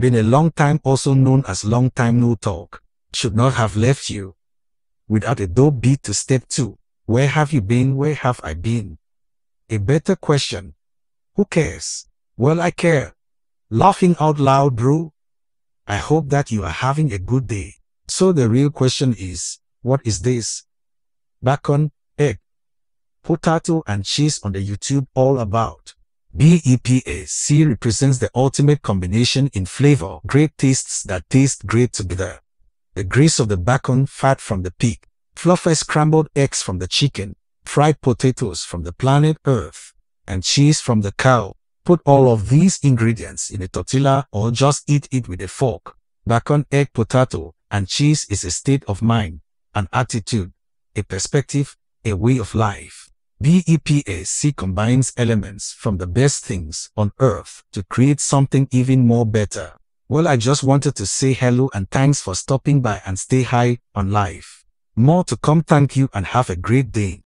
been a long time also known as long time no talk, should not have left you. Without a dope beat to step two, where have you been, where have I been? A better question. Who cares? Well, I care. Laughing out loud, bro. I hope that you are having a good day. So the real question is, what is this? Bacon, egg, potato and cheese on the YouTube all about. BEPAC represents the ultimate combination in flavor, great tastes that taste great together. The grease of the bacon, fat from the pig, fluffy scrambled eggs from the chicken, fried potatoes from the planet Earth, and cheese from the cow. Put all of these ingredients in a tortilla or just eat it with a fork. Bacon, egg, potato, and cheese is a state of mind, an attitude, a perspective, a way of life. BEPAC combines elements from the best things on earth to create something even more better. Well, I just wanted to say hello and thanks for stopping by and stay high on life. More to come. Thank you and have a great day.